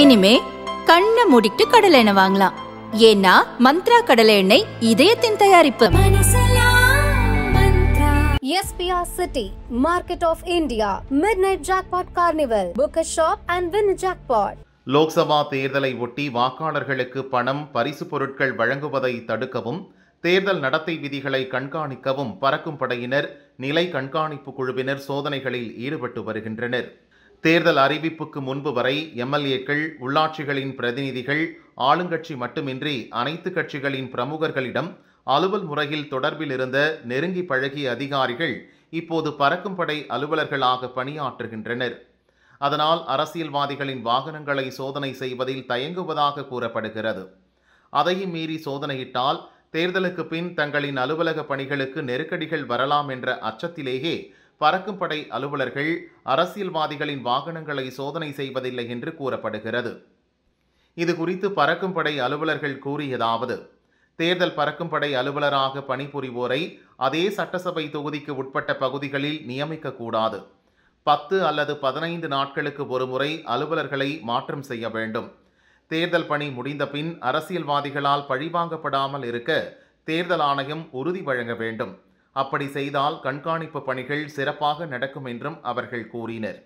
இனிமே கண்ண மூடிட்டு கடலை எண்ணெய் வாங்கலாம் ஏன்னா மந்த்ரா கடலை எண்ணெய் இதயத்தின் தயாரிப்பு SPR City, Market of India, Midnight Jackpot Carnival, Book a Shop and Win a Jackpot. Lok Sabha தேர்தலை ஒட்டி வாக்காளர்களுக்கு பணம் பரிசு பொருட்கள் வழங்குவதை தடுக்கவும் தேர்தல் நடத்தை விதிகளை கண்காணிக்கவும் பறக்கும் படையினர் நிலை கண்காணிப்பு குழுவினர் சோதனைகளில் ஈடுபட்டு வருகின்றனர் தேர்தல் அறிவிப்புக்கு முன்பு வரை எம்எல்ஏக்கள் உள்ளாட்சிகளின் பிரதிநிதிகள் ஆளுங்கட்சி மட்டுமின்றி அனைத்து கட்சிகளின் பிரமுகர்களிடம் அலுவல் முறையில் தொடர்பில் இருந்த நெருங்கி பழகிய அதிகாரிகள் இப்போது பறக்கும் படை அலுவலர்களாக பணியாற்றுகின்றனர் அதனால் அரசியல்வாதிகளின் வாகனங்களை சோதனை செய்வதில் தயங்குவதாக கூறப்படுகிறது அதையும் மீறி சோதனையிட்டால் தேர்தலுக்கு பின் தங்களின் அலுவலக பணிகளுக்கு நெருக்கடிகள் வரலாம் என்ற அச்சத்திலேயே பறக்கும் படை அலுவலர்கள் அரசியல்வாதிகளின் வாகனங்களை சோதனை செய்வதில்லை என்று கூறப்படுகிறது இது குறித்து பறக்கும் படை அலுவலர்கள் கூறியதாவது தேர்தல் பறக்கும் படை அலுவலராக பணிபுரிவோரை அதே சட்டசபை தொகுதிக்கு உட்பட்ட பகுதிகளில் நியமிக்கக்கூடாது பத்து அல்லது பதினைந்து நாட்களுக்கு ஒருமுறை அலுவலர்களை மாற்றம் செய்ய வேண்டும் தேர்தல் பணி முடிந்த பின் அரசியல்வாதிகளால் பழிவாங்கப்படாமல் இருக்க தேர்தல் ஆணையம் உறுதி வழங்க வேண்டும் அப்படி செய்தால் கண்காணிப்பு பணிகள் சிறப்பாக நடக்கும் என்றும் அவர்கள் கூறினர்